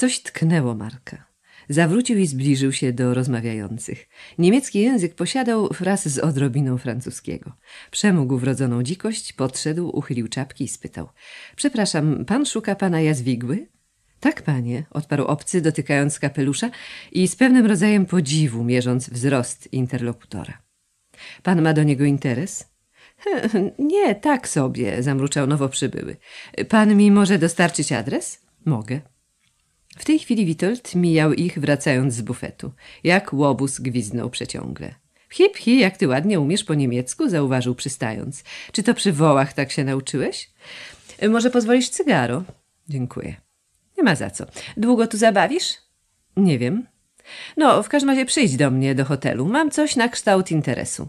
Coś tknęło Marka. Zawrócił i zbliżył się do rozmawiających. Niemiecki język posiadał wraz z odrobiną francuskiego. Przemógł wrodzoną dzikość, podszedł, uchylił czapki i spytał: Przepraszam, pan szuka pana Jazwigły? Tak, panie, odparł obcy, dotykając kapelusza i z pewnym rodzajem podziwu mierząc wzrost interlokutora. Pan ma do niego interes? Nie, tak sobie, zamruczał nowo przybyły. Pan mi może dostarczyć adres? Mogę. W tej chwili Witold mijał ich, wracając z bufetu. Jak łobuz gwizdnął przeciągle. Hip, hi, jak ty ładnie umiesz po niemiecku, zauważył przystając. Czy to przy wołach tak się nauczyłeś? E, może pozwolisz cygaro? Dziękuję. Nie ma za co. Długo tu zabawisz? Nie wiem. No, w każdym razie przyjdź do mnie do hotelu. Mam coś na kształt interesu.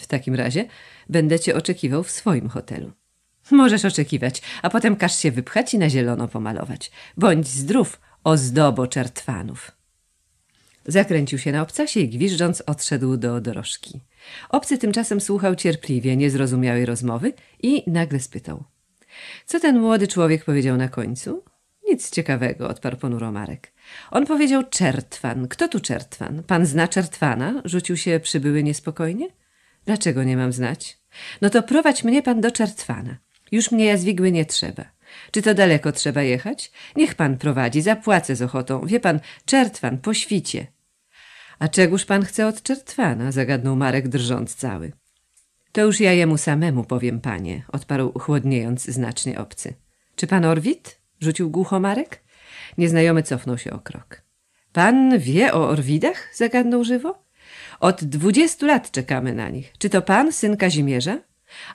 W takim razie będę cię oczekiwał w swoim hotelu. Możesz oczekiwać, a potem każ się wypchać i na zielono pomalować. Bądź zdrów, ozdobo czertwanów. Zakręcił się na obcasie i gwiżdżąc odszedł do dorożki. Obcy tymczasem słuchał cierpliwie niezrozumiałej rozmowy i nagle spytał. Co ten młody człowiek powiedział na końcu? Nic ciekawego, odparł ponuro Marek. On powiedział czertwan. Kto tu czertwan? Pan zna czertwana? Rzucił się przybyły niespokojnie. Dlaczego nie mam znać? No to prowadź mnie pan do czertwana. Już mnie Jazwigły nie trzeba. Czy to daleko trzeba jechać? Niech pan prowadzi, zapłacę z ochotą. Wie pan, czertwan, po świcie. A czegóż pan chce od czertwana? zagadnął Marek drżąc cały. To już ja jemu samemu powiem, panie, odparł chłodniejąc znacznie obcy. Czy pan Orwit? rzucił głucho Marek. Nieznajomy cofnął się o krok. Pan wie o Orwidach? zagadnął żywo. Od dwudziestu lat czekamy na nich. Czy to pan, syn Kazimierza?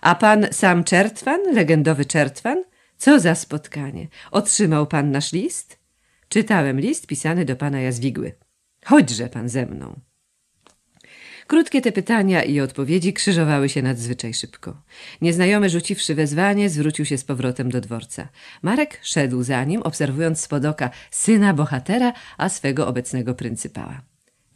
A pan sam Czertwan, legendowy Czertwan? Co za spotkanie! Otrzymał pan nasz list? Czytałem list pisany do pana Jazwigły. Chodźże pan ze mną. Krótkie te pytania i odpowiedzi krzyżowały się nadzwyczaj szybko. Nieznajomy, rzuciwszy wezwanie, zwrócił się z powrotem do dworca. Marek szedł za nim, obserwując z podoka syna bohatera, a swego obecnego pryncypała.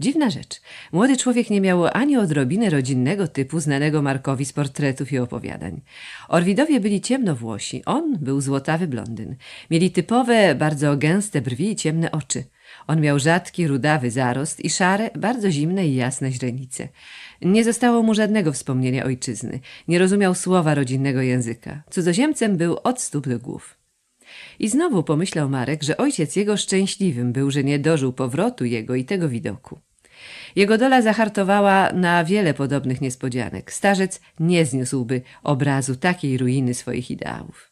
Dziwna rzecz. Młody człowiek nie miał ani odrobiny rodzinnego typu znanego Markowi z portretów i opowiadań. Orwidowie byli ciemnowłosi, on był złotawy blondyn. Mieli typowe, bardzo gęste brwi i ciemne oczy. On miał rzadki, rudawy zarost i szare, bardzo zimne i jasne źrenice. Nie zostało mu żadnego wspomnienia ojczyzny. Nie rozumiał słowa rodzinnego języka. Cudzoziemcem był od stóp do głów. I znowu pomyślał Marek, że ojciec jego szczęśliwym był, że nie dożył powrotu jego i tego widoku. Jego dola zahartowała na wiele podobnych niespodzianek. Starzec nie zniósłby obrazu takiej ruiny swoich ideałów.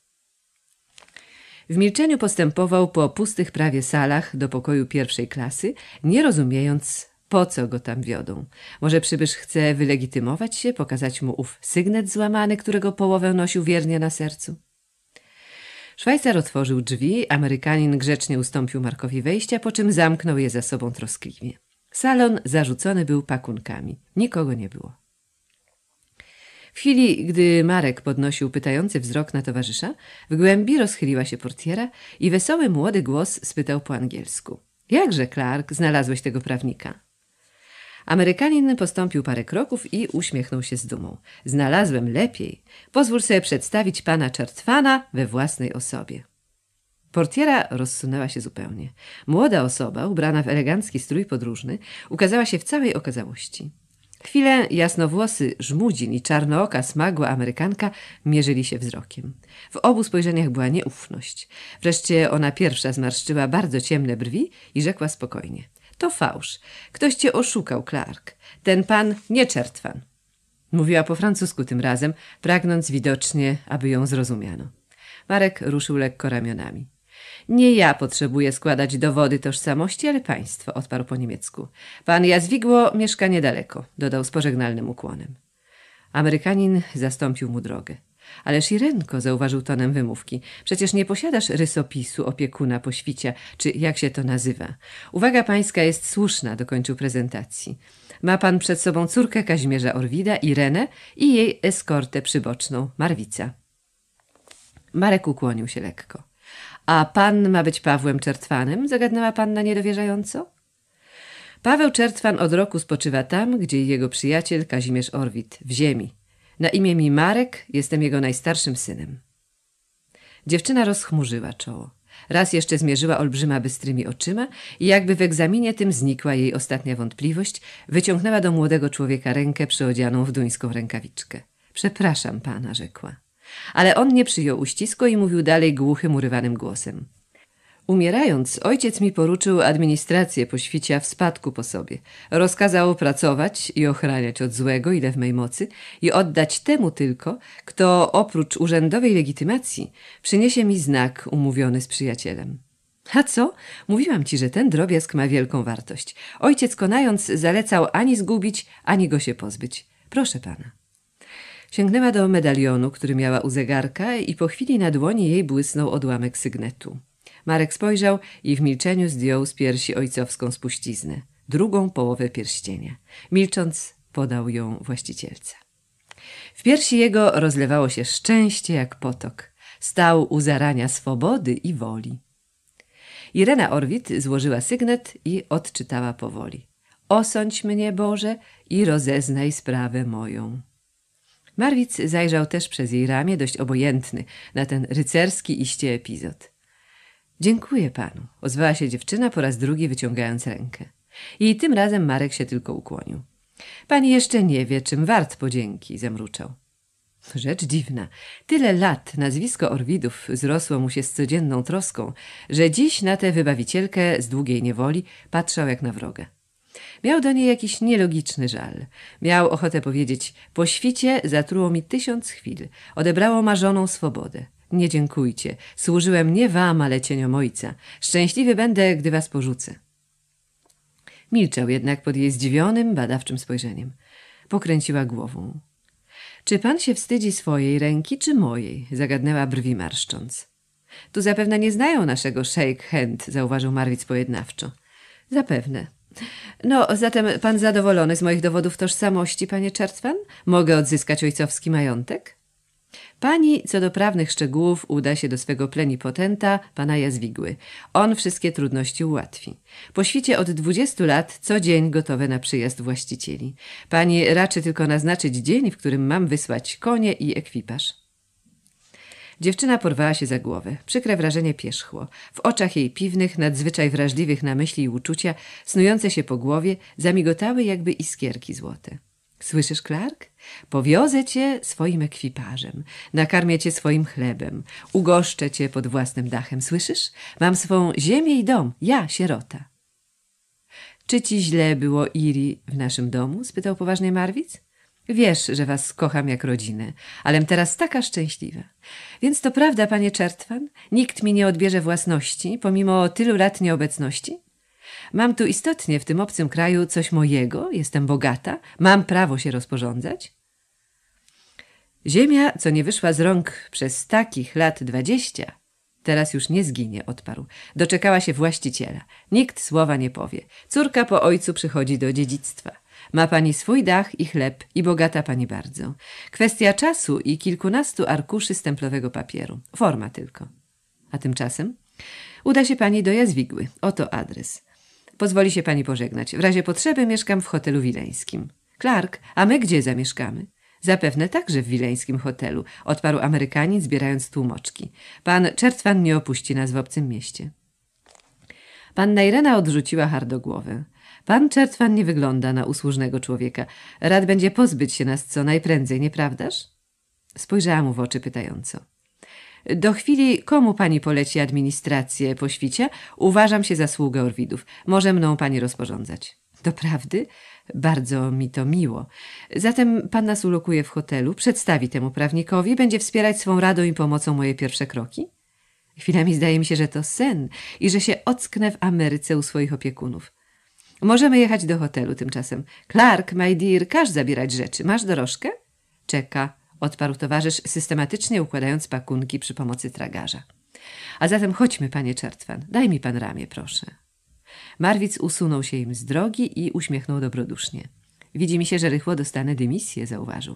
W milczeniu postępował po pustych prawie salach do pokoju pierwszej klasy, nie rozumiejąc, po co go tam wiodą. Może przybysz chce wylegitymować się, pokazać mu ów sygnet złamany, którego połowę nosił wiernie na sercu? Szwajcar otworzył drzwi, Amerykanin grzecznie ustąpił Markowi wejścia, po czym zamknął je za sobą troskliwie. Salon zarzucony był pakunkami. Nikogo nie było. W chwili, gdy Marek podnosił pytający wzrok na towarzysza, w głębi rozchyliła się portiera i wesoły młody głos spytał po angielsku. Jakże, Clark, znalazłeś tego prawnika? Amerykanin postąpił parę kroków i uśmiechnął się z dumą. Znalazłem lepiej. Pozwól sobie przedstawić pana Czartwana we własnej osobie. Portiera rozsunęła się zupełnie. Młoda osoba, ubrana w elegancki strój podróżny, ukazała się w całej okazałości. Chwilę jasnowłosy żmudzin i czarnooka smagła Amerykanka mierzyli się wzrokiem. W obu spojrzeniach była nieufność. Wreszcie ona pierwsza zmarszczyła bardzo ciemne brwi i rzekła spokojnie. To fałsz. Ktoś cię oszukał, Clark. Ten pan nie czertwan. Mówiła po francusku tym razem, pragnąc widocznie, aby ją zrozumiano. Marek ruszył lekko ramionami. Nie ja potrzebuję składać dowody tożsamości, ale państwo, odparł po niemiecku. Pan Jazwigło mieszka niedaleko, dodał z pożegnalnym ukłonem. Amerykanin zastąpił mu drogę. Ależ Irenko, zauważył tonem wymówki, przecież nie posiadasz rysopisu opiekuna poświcia, czy jak się to nazywa. Uwaga pańska jest słuszna, dokończył prezentacji. Ma pan przed sobą córkę Kazimierza Orwida, Irenę i jej eskortę przyboczną, Marwica. Marek ukłonił się lekko. A pan ma być Pawłem Czertwanem? zagadnęła panna niedowierzająco. Paweł Czertwan od roku spoczywa tam, gdzie jego przyjaciel Kazimierz Orwit, w ziemi. Na imię mi Marek, jestem jego najstarszym synem. Dziewczyna rozchmurzyła czoło. Raz jeszcze zmierzyła olbrzyma bystrymi oczyma i jakby w egzaminie tym znikła jej ostatnia wątpliwość, wyciągnęła do młodego człowieka rękę przyodzianą w duńską rękawiczkę. Przepraszam pana, rzekła. Ale on nie przyjął uścisku i mówił dalej głuchym, urywanym głosem. Umierając, ojciec mi poruczył administrację poświcia w spadku po sobie. Rozkazał pracować i ochraniać od złego, ile w mej mocy, i oddać temu tylko, kto oprócz urzędowej legitymacji przyniesie mi znak umówiony z przyjacielem. A co? Mówiłam ci, że ten drobiazg ma wielką wartość. Ojciec konając zalecał ani zgubić, ani go się pozbyć. Proszę pana. Sięgnęła do medalionu, który miała u zegarka i po chwili na dłoni jej błysnął odłamek sygnetu. Marek spojrzał i w milczeniu zdjął z piersi ojcowską spuściznę, drugą połowę pierścienia. Milcząc podał ją właścicielce. W piersi jego rozlewało się szczęście jak potok. Stał u zarania swobody i woli. Irena Orwit złożyła sygnet i odczytała powoli. Osądź mnie, Boże, i rozeznaj sprawę moją. Marwic zajrzał też przez jej ramię, dość obojętny na ten rycerski iście epizod. Dziękuję panu, ozwała się dziewczyna po raz drugi wyciągając rękę. I tym razem Marek się tylko ukłonił. Pani jeszcze nie wie, czym wart podzięki, zamruczał. Rzecz dziwna. Tyle lat nazwisko Orwidów zrosło mu się z codzienną troską, że dziś na tę wybawicielkę z długiej niewoli patrzał jak na wroga. Miał do niej jakiś nielogiczny żal. Miał ochotę powiedzieć, po świcie zatruło mi tysiąc chwil, odebrało marzoną swobodę. Nie dziękujcie, służyłem nie wam, ale cieniom ojca. Szczęśliwy będę, gdy was porzucę. Milczał jednak pod jej zdziwionym, badawczym spojrzeniem. Pokręciła głową. Czy pan się wstydzi swojej ręki, czy mojej? Zagadnęła brwi marszcząc. Tu zapewne nie znają naszego shake hand, zauważył Marwic pojednawczo. Zapewne. No, zatem pan zadowolony z moich dowodów tożsamości, panie Czertwan? Mogę odzyskać ojcowski majątek? Pani co do prawnych szczegółów uda się do swego plenipotenta, pana Jazwigły. On wszystkie trudności ułatwi. Po świcie od 20 lat co dzień gotowe na przyjazd właścicieli. Pani raczy tylko naznaczyć dzień, w którym mam wysłać konie i ekwipaż. Dziewczyna porwała się za głowę. Przykre wrażenie pierzchło. W oczach jej piwnych, nadzwyczaj wrażliwych na myśli i uczucia, snujące się po głowie, zamigotały jakby iskierki złote. Słyszysz, Clark? Powiozę cię swoim ekwiparzem, nakarmię cię swoim chlebem, ugoszczę cię pod własnym dachem. Słyszysz? Mam swą ziemię i dom, ja, sierota. Czy ci źle było Iri w naszym domu? spytał poważnie Marwic. Wiesz, że was kocham jak rodzinę, alem teraz taka szczęśliwa. Więc to prawda, panie Czertwan? Nikt mi nie odbierze własności, pomimo tylu lat nieobecności? Mam tu istotnie w tym obcym kraju coś mojego, jestem bogata, mam prawo się rozporządzać? Ziemia, co nie wyszła z rąk przez takich lat dwadzieścia, teraz już nie zginie, odparł. Doczekała się właściciela. Nikt słowa nie powie. Córka po ojcu przychodzi do dziedzictwa. Ma pani swój dach i chleb i bogata pani bardzo. Kwestia czasu i kilkunastu arkuszy stemplowego papieru. Forma tylko. A tymczasem? Uda się pani do Jazwigły. Oto adres. Pozwoli się pani pożegnać. W razie potrzeby mieszkam w hotelu wileńskim. Clark, a my gdzie zamieszkamy? Zapewne także w wileńskim hotelu, odparł Amerykanin, zbierając tłumoczki. Pan Czertwan nie opuści nas w obcym mieście. Panna Irena odrzuciła hardo głowę. Pan Czertwan nie wygląda na usłużnego człowieka. Rad będzie pozbyć się nas co najprędzej, nieprawdaż? Spojrzała mu w oczy pytająco. Do chwili, komu pani poleci administrację po świcie, uważam się za sługę Orwidów. Może mną pani rozporządzać. Doprawdy? Bardzo mi to miło. Zatem pan nas ulokuje w hotelu, przedstawi temu prawnikowi, będzie wspierać swą radą i pomocą moje pierwsze kroki? Chwilami zdaje mi się, że to sen i że się ocknę w Ameryce u swoich opiekunów. Możemy jechać do hotelu tymczasem. Clark, my dear, każ zabierać rzeczy. Masz dorożkę? Czeka, odparł towarzysz, systematycznie układając pakunki przy pomocy tragarza. A zatem chodźmy, panie Czertwan. Daj mi pan ramię, proszę. Marwic usunął się im z drogi i uśmiechnął dobrodusznie. Widzi mi się, że rychło dostanę dymisję, zauważył.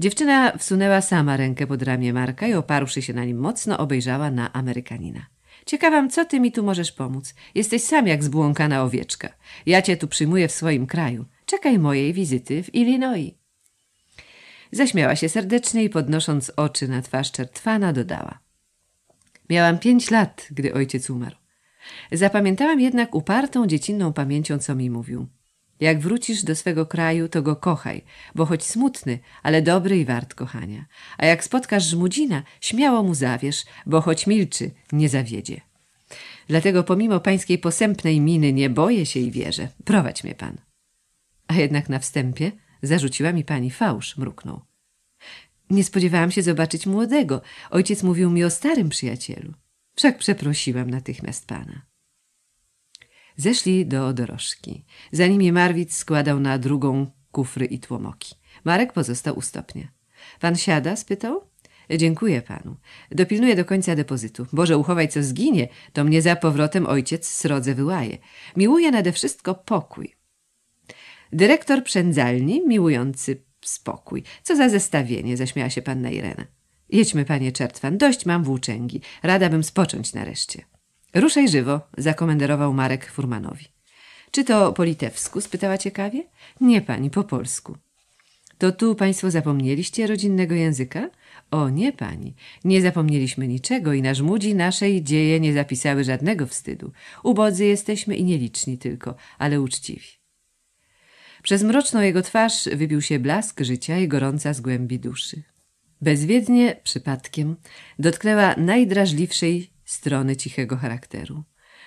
Dziewczyna wsunęła sama rękę pod ramię Marka i oparłszy się na nim mocno obejrzała na Amerykanina. Ciekawam, co ty mi tu możesz pomóc? Jesteś sam jak zbłąkana owieczka. Ja cię tu przyjmuję w swoim kraju. Czekaj mojej wizyty w Illinois. Zaśmiała się serdecznie i podnosząc oczy na twarz Czertwana dodała. Miałam pięć lat, gdy ojciec umarł. Zapamiętałam jednak upartą dziecinną pamięcią, co mi mówił. Jak wrócisz do swego kraju, to go kochaj, bo choć smutny, ale dobry i wart kochania. A jak spotkasz żmudzina, śmiało mu zawierz, bo choć milczy, nie zawiedzie. Dlatego pomimo pańskiej posępnej miny nie boję się i wierzę. Prowadź mnie pan. A jednak na wstępie zarzuciła mi pani fałsz, mruknął. Nie spodziewałam się zobaczyć młodego. Ojciec mówił mi o starym przyjacielu. Wszak przeprosiłam natychmiast pana. Zeszli do dorożki. Za nimi Marwit składał na drugą kufry i tłomoki. Marek pozostał u stopnia. Pan siada? spytał. Dziękuję panu. Dopilnuję do końca depozytu. Boże, uchowaj co zginie, to mnie za powrotem ojciec srodze wyłaje. Miłuję nade wszystko pokój. Dyrektor przędzalni, miłujący spokój. Co za zestawienie, zaśmiała się panna Irena. Jedźmy, panie Czertwan, dość mam włóczęgi. Rada bym spocząć nareszcie. Ruszaj żywo, zakomenderował Marek Furmanowi. Czy to po litewsku? spytała ciekawie. Nie, pani, po polsku. To tu państwo zapomnieliście rodzinnego języka? O nie, pani, nie zapomnieliśmy niczego i nasz młodzi naszej dzieje nie zapisały żadnego wstydu. Ubodzy jesteśmy i nieliczni tylko, ale uczciwi. Przez mroczną jego twarz wybił się blask życia i gorąca z głębi duszy. Bezwiednie, przypadkiem, dotknęła najdrażliwszej strony cichego charakteru.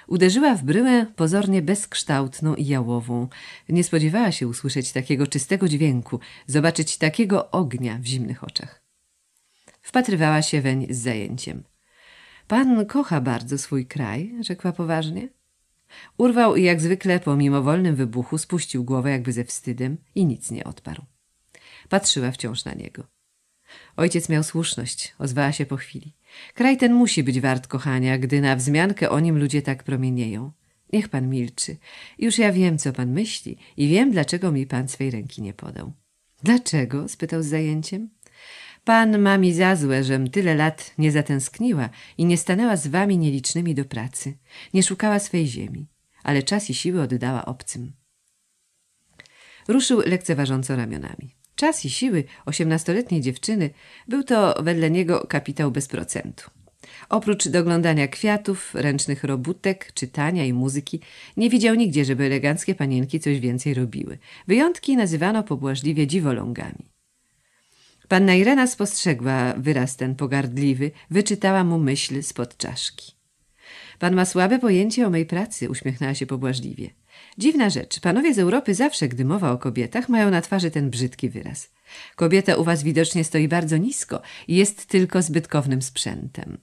Uderzyła w bryłę pozornie bezkształtną i jałową. Nie spodziewała się usłyszeć takiego czystego dźwięku, zobaczyć takiego ognia w zimnych oczach. Wpatrywała się weń z zajęciem. Pan kocha bardzo swój kraj, rzekła poważnie. Urwał i jak zwykle po mimowolnym wybuchu spuścił głowę jakby ze wstydem i nic nie odparł. Patrzyła wciąż na niego. Ojciec miał słuszność, ozwała się po chwili. Kraj ten musi być wart kochania, gdy na wzmiankę o nim ludzie tak promienieją. Niech pan milczy. Już ja wiem, co pan myśli i wiem, dlaczego mi pan swej ręki nie podał. Dlaczego? spytał z zajęciem. Pan ma mi za złe, żem tyle lat nie zatęskniła i nie stanęła z wami nielicznymi do pracy, nie szukała swej ziemi, ale czas i siły oddała obcym. Ruszył lekceważąco ramionami. Czas i siły osiemnastoletniej dziewczyny był to wedle niego kapitał bez procentu. Oprócz doglądania kwiatów, ręcznych robótek, czytania i muzyki, nie widział nigdzie, żeby eleganckie panienki coś więcej robiły. Wyjątki nazywano pobłażliwie dziwolągami. Panna Irena spostrzegła wyraz ten pogardliwy, wyczytała mu myśl spod czaszki. Pan ma słabe pojęcie o mej pracy, uśmiechnęła się pobłażliwie. Dziwna rzecz, panowie z Europy zawsze, gdy mowa o kobietach, mają na twarzy ten brzydki wyraz. Kobieta u was widocznie stoi bardzo nisko i jest tylko zbytkownym sprzętem.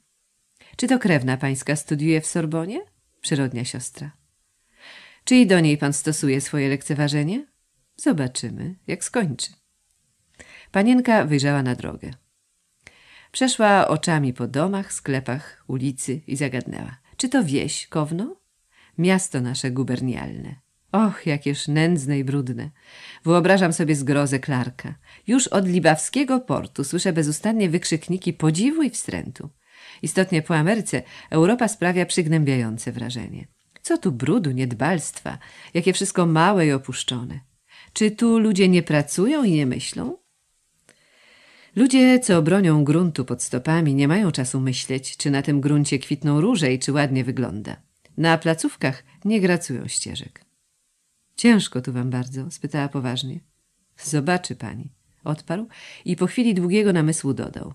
Czy to krewna pańska studiuje w Sorbonie? Przyrodnia siostra. Czy i do niej pan stosuje swoje lekceważenie? Zobaczymy, jak skończy. Panienka wyjrzała na drogę. Przeszła oczami po domach, sklepach, ulicy i zagadnęła. Czy to wieś, Kowno? miasto nasze gubernialne. Och, jakież nędzne i brudne. Wyobrażam sobie zgrozę Klarka. Już od libawskiego portu słyszę bezustannie wykrzykniki podziwu i wstrętu. Istotnie po Ameryce Europa sprawia przygnębiające wrażenie. Co tu brudu, niedbalstwa, jakie wszystko małe i opuszczone. Czy tu ludzie nie pracują i nie myślą? Ludzie, co bronią gruntu pod stopami, nie mają czasu myśleć, czy na tym gruncie kwitną róże i czy ładnie wygląda. Na placówkach nie gracują ścieżek. Ciężko tu wam bardzo? spytała poważnie. Zobaczy pani, odparł i po chwili długiego namysłu dodał.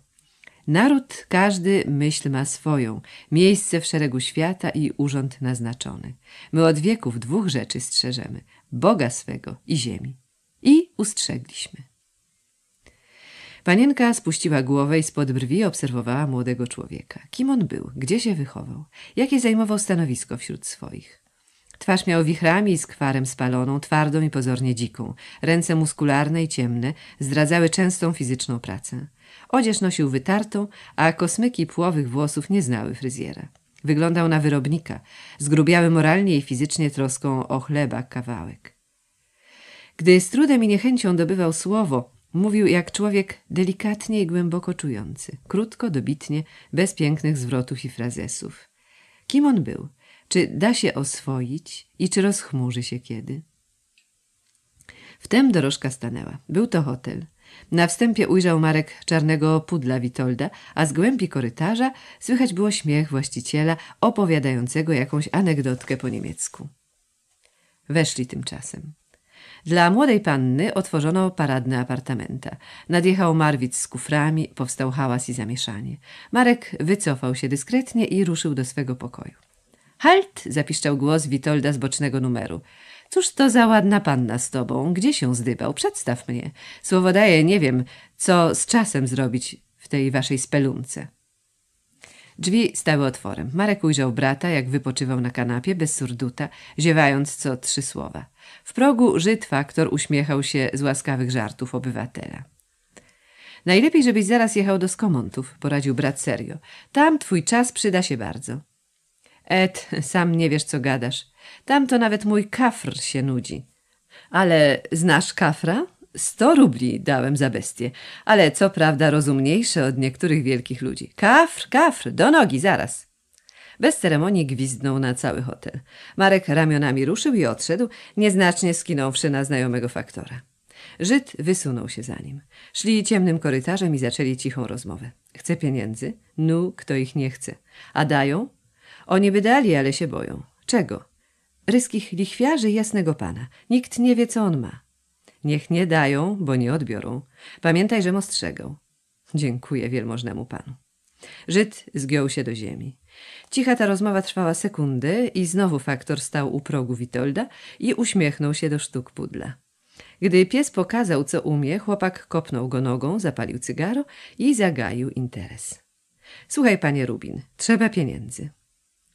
Naród każdy myśl ma swoją, miejsce w szeregu świata i urząd naznaczony. My od wieków dwóch rzeczy strzeżemy: Boga swego i ziemi. I ustrzegliśmy. Panienka spuściła głowę i spod brwi obserwowała młodego człowieka. Kim on był? Gdzie się wychował? Jakie zajmował stanowisko wśród swoich? Twarz miał wichrami i skwarem spaloną, twardą i pozornie dziką. Ręce muskularne i ciemne zdradzały częstą fizyczną pracę. Odzież nosił wytartą, a kosmyki płowych włosów nie znały fryzjera. Wyglądał na wyrobnika, zgrubiały moralnie i fizycznie troską o chleba kawałek. Gdy z trudem i niechęcią dobywał słowo, Mówił jak człowiek delikatnie i głęboko czujący, krótko, dobitnie, bez pięknych zwrotów i frazesów. Kim on był? Czy da się oswoić i czy rozchmurzy się kiedy? Wtem dorożka stanęła. Był to hotel. Na wstępie ujrzał Marek czarnego pudla Witolda, a z głębi korytarza słychać było śmiech właściciela opowiadającego jakąś anegdotkę po niemiecku. Weszli tymczasem. Dla młodej panny otworzono paradne apartamenta. Nadjechał Marwic z kuframi, powstał hałas i zamieszanie. Marek wycofał się dyskretnie i ruszył do swego pokoju. Halt! zapiszczał głos Witolda z bocznego numeru. Cóż to za ładna panna z tobą? Gdzie się zdybał? Przedstaw mnie. Słowo daję, nie wiem, co z czasem zrobić w tej waszej spelunce. Drzwi stały otworem. Marek ujrzał brata, jak wypoczywał na kanapie, bez surduta, ziewając co trzy słowa. W progu Żyd faktor uśmiechał się z łaskawych żartów obywatela. Najlepiej, żebyś zaraz jechał do Skomontów, poradził brat serio. Tam twój czas przyda się bardzo. Ed, sam nie wiesz, co gadasz. Tam to nawet mój kafr się nudzi. Ale znasz kafra? Sto rubli dałem za bestię, ale co prawda rozumniejsze od niektórych wielkich ludzi. Kafr, kafr, do nogi, zaraz. Bez ceremonii gwizdnął na cały hotel. Marek ramionami ruszył i odszedł, nieznacznie skinąwszy na znajomego faktora. Żyd wysunął się za nim. Szli ciemnym korytarzem i zaczęli cichą rozmowę. Chce pieniędzy? Nu, kto ich nie chce. A dają? Oni by dali, ale się boją. Czego? Ryskich lichwiarzy i jasnego pana. Nikt nie wie, co on ma. Niech nie dają, bo nie odbiorą. Pamiętaj, że ostrzegał. Dziękuję wielmożnemu panu. Żyd zgiął się do ziemi. Cicha ta rozmowa trwała sekundy i znowu faktor stał u progu Witolda i uśmiechnął się do sztuk pudla. Gdy pies pokazał, co umie, chłopak kopnął go nogą, zapalił cygaro i zagaił interes. Słuchaj, panie Rubin, trzeba pieniędzy.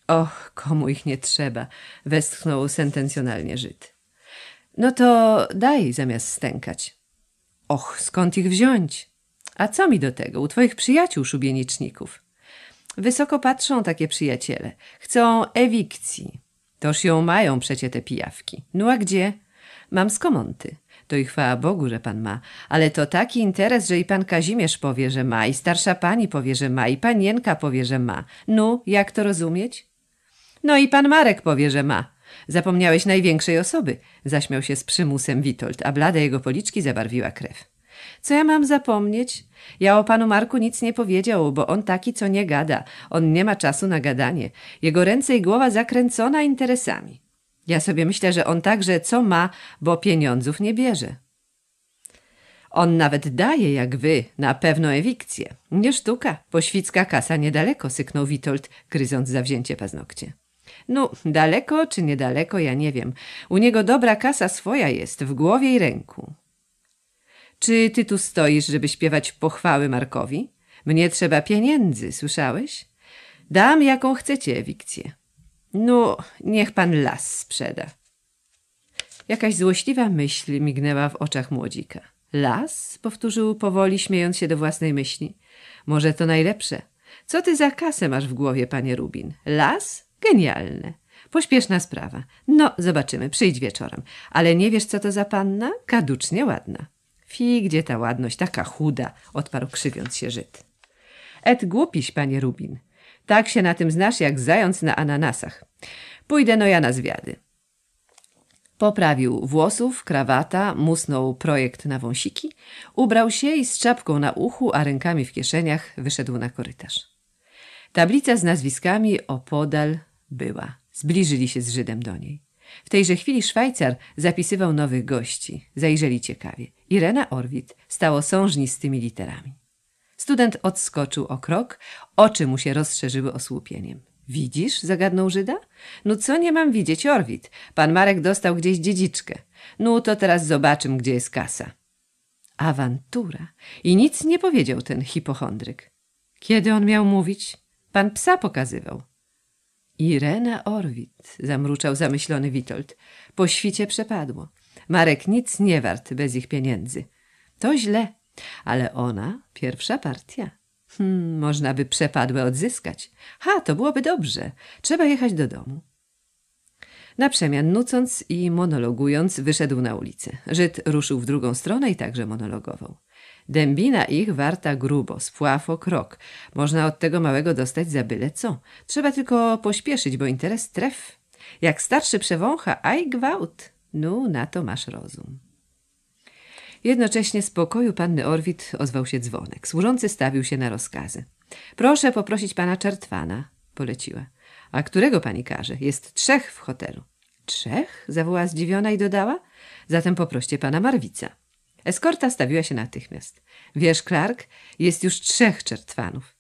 Och, komu ich nie trzeba, westchnął sentencjonalnie Żyd. No to daj zamiast stękać. Och, skąd ich wziąć? A co mi do tego, u twoich przyjaciół szubieniczników? Wysoko patrzą takie przyjaciele. Chcą ewikcji. Toż ją mają przecie te pijawki. No a gdzie? Mam skomonty. To i chwała Bogu, że pan ma. Ale to taki interes, że i pan Kazimierz powie, że ma, i starsza pani powie, że ma, i panienka powie, że ma. No, jak to rozumieć? No i pan Marek powie, że ma. Zapomniałeś największej osoby, zaśmiał się z przymusem Witold, a blade jego policzki zabarwiła krew. Co ja mam zapomnieć? Ja o panu Marku nic nie powiedział, bo on taki, co nie gada. On nie ma czasu na gadanie. Jego ręce i głowa zakręcona interesami. Ja sobie myślę, że on także co ma, bo pieniądzów nie bierze. On nawet daje, jak wy, na pewno ewikcję. Nie sztuka, świcka kasa niedaleko, syknął Witold, gryząc zawzięcie paznokcie. No, daleko czy niedaleko, ja nie wiem. U niego dobra kasa swoja jest, w głowie i ręku. Czy ty tu stoisz, żeby śpiewać pochwały Markowi? Mnie trzeba pieniędzy, słyszałeś? Dam jaką chcecie ewikcję. No, niech pan las sprzeda. Jakaś złośliwa myśl mignęła w oczach młodzika. Las? powtórzył powoli, śmiejąc się do własnej myśli. Może to najlepsze. Co ty za kasę masz w głowie, panie Rubin? Las? Genialne. Pośpieszna sprawa. No, zobaczymy, przyjdź wieczorem. Ale nie wiesz, co to za panna? Kaducznie ładna. Fi, gdzie ta ładność, taka chuda, odparł krzywiąc się Żyd. Et głupiś, panie Rubin. Tak się na tym znasz, jak zając na ananasach. Pójdę no ja na zwiady. Poprawił włosów, krawata, musnął projekt na wąsiki, ubrał się i z czapką na uchu, a rękami w kieszeniach wyszedł na korytarz. Tablica z nazwiskami opodal była. Zbliżyli się z Żydem do niej. W tejże chwili Szwajcar zapisywał nowych gości. Zajrzeli ciekawie. Irena Orwit stało sążni z tymi literami. Student odskoczył o krok, oczy mu się rozszerzyły osłupieniem. Widzisz? zagadnął Żyda. No co nie mam widzieć, Orwit? Pan Marek dostał gdzieś dziedziczkę. No to teraz zobaczym, gdzie jest kasa. Awantura. I nic nie powiedział ten hipochondryk. Kiedy on miał mówić? Pan psa pokazywał. Irena Orwit, zamruczał zamyślony Witold. Po świcie przepadło. Marek nic nie wart bez ich pieniędzy. To źle, ale ona pierwsza partia. Hmm, można by przepadłe odzyskać. Ha, to byłoby dobrze. Trzeba jechać do domu. Na przemian nucąc i monologując wyszedł na ulicę. Żyd ruszył w drugą stronę i także monologował. Dębina ich warta grubo, spłafo krok. Można od tego małego dostać za byle co. Trzeba tylko pośpieszyć, bo interes tref. Jak starszy przewącha, aj gwałt. No, na to masz rozum. Jednocześnie z pokoju panny Orwit ozwał się dzwonek. Służący stawił się na rozkazy. Proszę poprosić pana Czertwana, poleciła. A którego pani każe? Jest trzech w hotelu. Trzech? zawołała zdziwiona i dodała. Zatem poproście pana Marwica. Eskorta stawiła się natychmiast. Wiesz, Clark, jest już trzech czertwanów.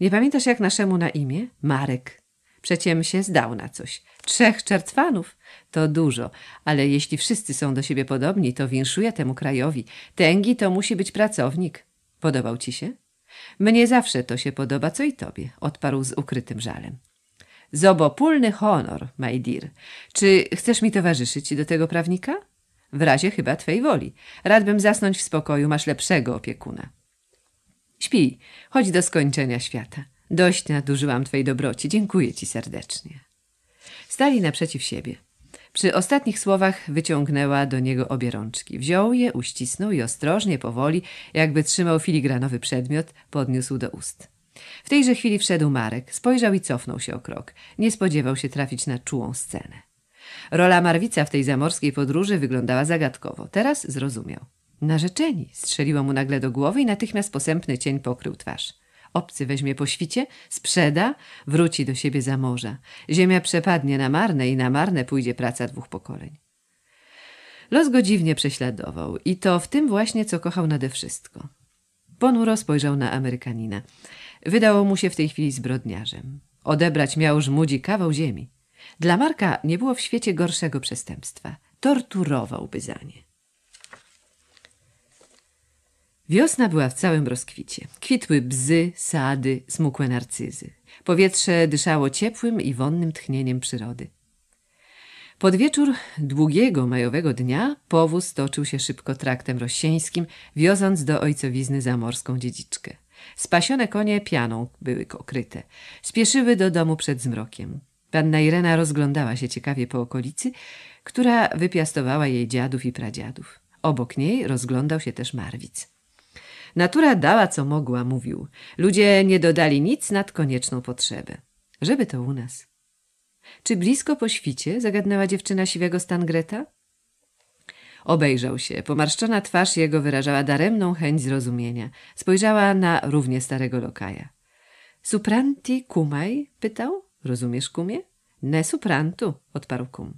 Nie pamiętasz, jak naszemu na imię? Marek. Przeciem się zdał na coś. Trzech czertwanów to dużo, ale jeśli wszyscy są do siebie podobni, to winszuję temu krajowi. Tęgi to musi być pracownik. Podobał ci się? Mnie zawsze to się podoba, co i tobie, odparł z ukrytym żalem. Zobopólny honor, my dear. Czy chcesz mi towarzyszyć do tego prawnika? W razie chyba twej woli. Radbym zasnąć w spokoju, masz lepszego opiekuna. Śpi. chodź do skończenia świata. Dość nadużyłam twej dobroci, dziękuję ci serdecznie. Stali naprzeciw siebie. Przy ostatnich słowach wyciągnęła do niego obie rączki. Wziął je, uścisnął i ostrożnie, powoli, jakby trzymał filigranowy przedmiot, podniósł do ust. W tejże chwili wszedł Marek, spojrzał i cofnął się o krok. Nie spodziewał się trafić na czułą scenę. Rola Marwica w tej zamorskiej podróży wyglądała zagadkowo. Teraz zrozumiał. Narzeczeni strzeliło mu nagle do głowy i natychmiast posępny cień pokrył twarz. Obcy weźmie po świcie, sprzeda, wróci do siebie za morza. Ziemia przepadnie na marne i na marne pójdzie praca dwóch pokoleń. Los go dziwnie prześladował i to w tym właśnie, co kochał nade wszystko. Ponuro spojrzał na Amerykanina. Wydało mu się w tej chwili zbrodniarzem. Odebrać miał żmudzi kawał ziemi. Dla Marka nie było w świecie gorszego przestępstwa. Torturowałby za nie. Wiosna była w całym rozkwicie. Kwitły bzy, sady, smukłe narcyzy. Powietrze dyszało ciepłym i wonnym tchnieniem przyrody. Pod wieczór długiego majowego dnia powóz toczył się szybko traktem rossieńskim, wioząc do ojcowizny zamorską dziedziczkę. Spasione konie pianą były okryte. Spieszyły do domu przed zmrokiem. Panna Irena rozglądała się ciekawie po okolicy, która wypiastowała jej dziadów i pradziadów. Obok niej rozglądał się też Marwic. Natura dała, co mogła, mówił. Ludzie nie dodali nic nad konieczną potrzebę. Żeby to u nas. Czy blisko po świcie? zagadnęła dziewczyna siwego Stangreta. Obejrzał się. Pomarszczona twarz jego wyrażała daremną chęć zrozumienia. Spojrzała na równie starego lokaja. Supranti kumaj? pytał. Rozumiesz, kumie? Ne suprantu, odparł kum.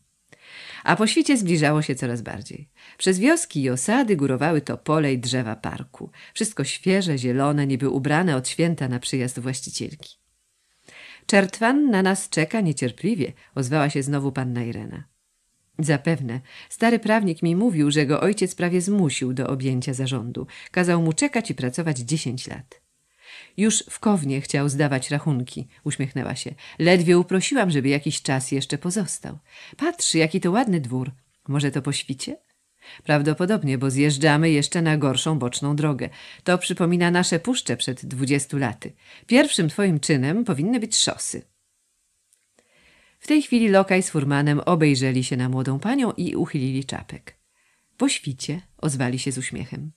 A po świcie zbliżało się coraz bardziej. Przez wioski i osady górowały pole i drzewa parku. Wszystko świeże, zielone, niby ubrane od święta na przyjazd właścicielki. Czertwan na nas czeka niecierpliwie, ozwała się znowu panna Irena. Zapewne. Stary prawnik mi mówił, że go ojciec prawie zmusił do objęcia zarządu. Kazał mu czekać i pracować dziesięć lat. Już w Kownie chciał zdawać rachunki, uśmiechnęła się. Ledwie uprosiłam, żeby jakiś czas jeszcze pozostał. Patrz, jaki to ładny dwór. Może to po świcie? Prawdopodobnie, bo zjeżdżamy jeszcze na gorszą boczną drogę. To przypomina nasze puszcze przed dwudziestu laty. Pierwszym twoim czynem powinny być szosy. W tej chwili Lokaj z Furmanem obejrzeli się na młodą panią i uchylili czapek. Po świcie ozwali się z uśmiechem.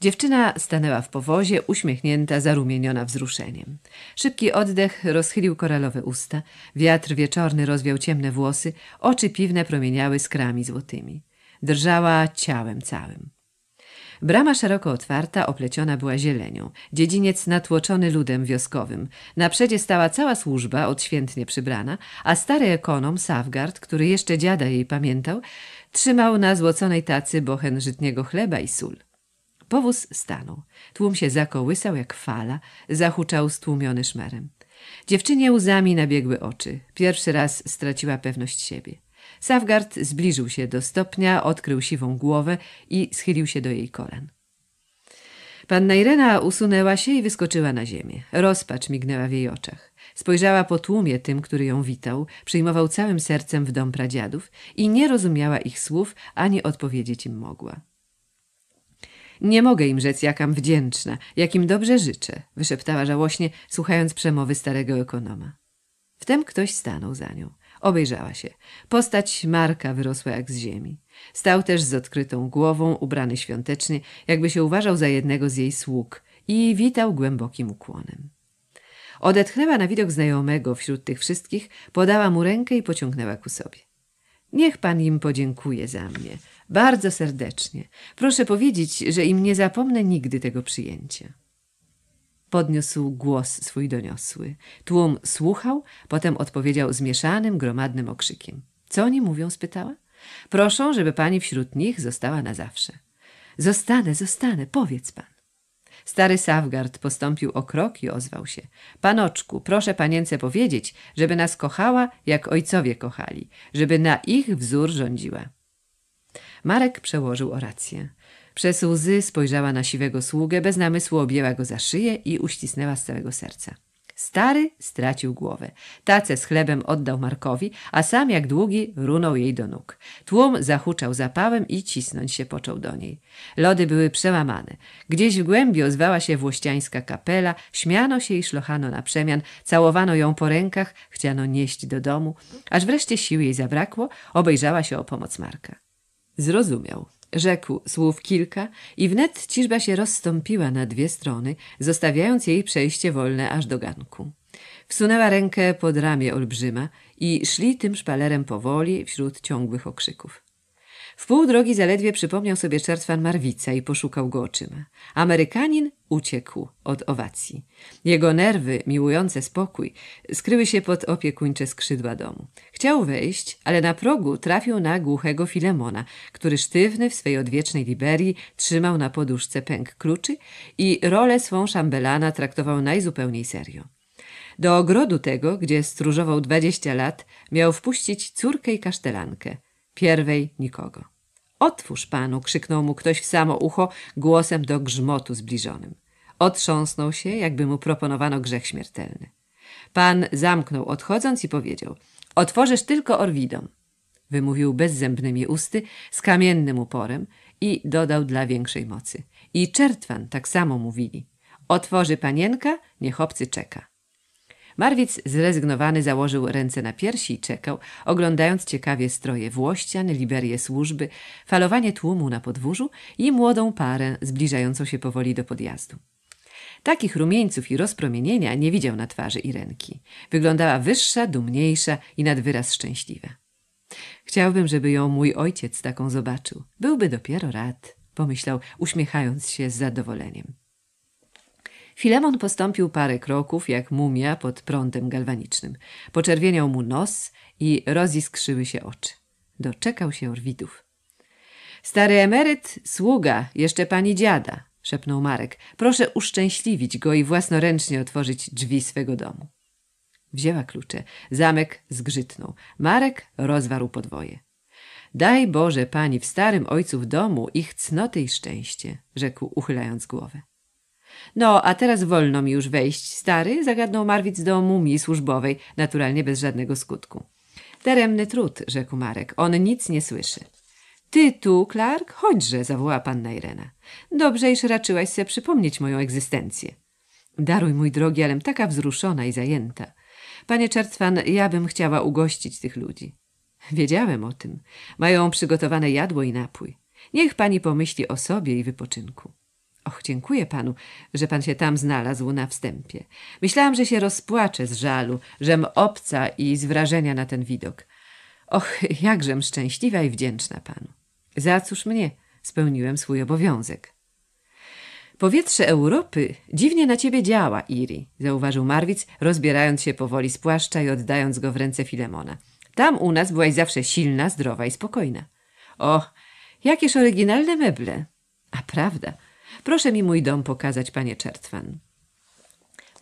Dziewczyna stanęła w powozie, uśmiechnięta, zarumieniona wzruszeniem. Szybki oddech rozchylił koralowe usta, wiatr wieczorny rozwiał ciemne włosy, oczy piwne promieniały skrami złotymi. Drżała ciałem całym. Brama szeroko otwarta, opleciona była zielenią. Dziedziniec natłoczony ludem wioskowym. Na przedzie stała cała służba, odświętnie przybrana, a stary ekonom, Safgard, który jeszcze dziada jej pamiętał, trzymał na złoconej tacy bochen żytniego chleba i sól. Powóz stanął. Tłum się zakołysał jak fala, zahuczał stłumiony szmerem. Dziewczynie łzami nabiegły oczy. Pierwszy raz straciła pewność siebie. Safgard zbliżył się do stopnia, odkrył siwą głowę i schylił się do jej kolan. Panna Irena usunęła się i wyskoczyła na ziemię. Rozpacz mignęła w jej oczach. Spojrzała po tłumie tym, który ją witał, przyjmował całym sercem w dom pradziadów i nie rozumiała ich słów, ani odpowiedzieć im mogła. Nie mogę im rzec, jakam wdzięczna, jakim dobrze życzę, wyszeptała żałośnie, słuchając przemowy starego ekonoma. Wtem ktoś stanął za nią. Obejrzała się. Postać Marka wyrosła jak z ziemi. Stał też z odkrytą głową, ubrany świątecznie, jakby się uważał za jednego z jej sług i witał głębokim ukłonem. Odetchnęła na widok znajomego wśród tych wszystkich, podała mu rękę i pociągnęła ku sobie. Niech pan im podziękuje za mnie. Bardzo serdecznie. Proszę powiedzieć, że im nie zapomnę nigdy tego przyjęcia. Podniósł głos swój doniosły. Tłum słuchał, potem odpowiedział zmieszanym, gromadnym okrzykiem. Co oni mówią? spytała. Proszą, żeby pani wśród nich została na zawsze. Zostanę, zostanę, powiedz pan. Stary Sawgard postąpił o krok i ozwał się. Panoczku, proszę panience powiedzieć, żeby nas kochała, jak ojcowie kochali, żeby na ich wzór rządziła. Marek przełożył orację. Przez łzy spojrzała na siwego sługę, bez namysłu objęła go za szyję i uścisnęła z całego serca. Stary stracił głowę. Tacę z chlebem oddał Markowi, a sam jak długi runął jej do nóg. Tłum zahuczał zapałem i cisnąć się począł do niej. Lody były przełamane. Gdzieś w głębi ozwała się włościańska kapela, śmiano się i szlochano na przemian, całowano ją po rękach, chciano nieść do domu, aż wreszcie sił jej zabrakło, obejrzała się o pomoc Marka. Zrozumiał. Rzekł słów kilka i wnet ciżba się rozstąpiła na dwie strony, zostawiając jej przejście wolne aż do ganku. Wsunęła rękę pod ramię olbrzyma i szli tym szpalerem powoli wśród ciągłych okrzyków. W pół drogi zaledwie przypomniał sobie czerstwan Marwica i poszukał go oczyma. Amerykanin uciekł od owacji. Jego nerwy, miłujące spokój, skryły się pod opiekuńcze skrzydła domu. Chciał wejść, ale na progu trafił na głuchego Filemona, który sztywny w swej odwiecznej Liberii trzymał na poduszce pęk kluczy i rolę swą szambelana traktował najzupełniej serio. Do ogrodu tego, gdzie stróżował dwadzieścia lat, miał wpuścić córkę i kasztelankę – Pierwej nikogo. Otwórz panu, krzyknął mu ktoś w samo ucho głosem do grzmotu zbliżonym. Otrząsnął się, jakby mu proponowano grzech śmiertelny. Pan zamknął odchodząc i powiedział: Otworzysz tylko Orwidom. Wymówił bezzębnymi usty, z kamiennym uporem i dodał dla większej mocy. I czertwan tak samo mówili. Otworzy panienka, niech obcy czeka. Marwiec zrezygnowany założył ręce na piersi i czekał, oglądając ciekawie stroje Włościan, liberię służby, falowanie tłumu na podwórzu i młodą parę zbliżającą się powoli do podjazdu. Takich rumieńców i rozpromienienia nie widział na twarzy Irenki. Wyglądała wyższa, dumniejsza i nad wyraz szczęśliwa. Chciałbym, żeby ją mój ojciec taką zobaczył. Byłby dopiero rad, pomyślał, uśmiechając się z zadowoleniem. Filemon postąpił parę kroków, jak mumia pod prądem galwanicznym. Poczerwieniał mu nos i roziskrzyły się oczy. Doczekał się orwidów. Stary emeryt, sługa, jeszcze pani dziada, szepnął Marek. Proszę uszczęśliwić go i własnoręcznie otworzyć drzwi swego domu. Wzięła klucze. Zamek zgrzytnął. Marek rozwarł podwoje. Daj Boże pani w starym ojcu w domu ich cnoty i szczęście, rzekł uchylając głowę. No, a teraz wolno mi już wejść, stary, zagadnął Marwic do mumii służbowej, naturalnie bez żadnego skutku. Daremny trud, rzekł Marek, on nic nie słyszy. Ty tu, Clark? Chodźże, zawołała panna Irena. Dobrze, iż raczyłaś se przypomnieć moją egzystencję. Daruj, mój drogi, alem taka wzruszona i zajęta. Panie Czertwan, ja bym chciała ugościć tych ludzi. Wiedziałem o tym. Mają przygotowane jadło i napój. Niech pani pomyśli o sobie i wypoczynku. Och, dziękuję panu, że pan się tam znalazł na wstępie. Myślałam, że się rozpłaczę z żalu, żem obca i z wrażenia na ten widok. Och, jakżem szczęśliwa i wdzięczna panu. Za cóż mnie, spełniłem swój obowiązek. Powietrze Europy dziwnie na ciebie działa, Iri, zauważył Marwic, rozbierając się powoli z płaszcza i oddając go w ręce Filemona. Tam u nas byłaś zawsze silna, zdrowa i spokojna. O, jakież oryginalne meble. A prawda – Proszę mi mój dom pokazać, panie Czertwan.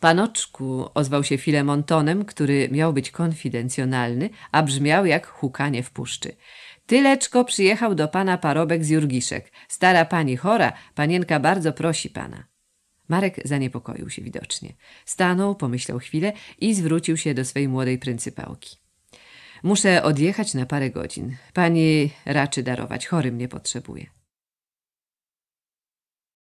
Panoczku, ozwał się Filemon tonem, który miał być konfidencjonalny, a brzmiał jak hukanie w puszczy. Tyleczko przyjechał do pana parobek z Jurgiszek. Stara pani chora, panienka bardzo prosi pana. Marek zaniepokoił się widocznie. Stanął, pomyślał chwilę i zwrócił się do swej młodej pryncypałki. Muszę odjechać na parę godzin. Pani raczy darować, chory mnie potrzebuje.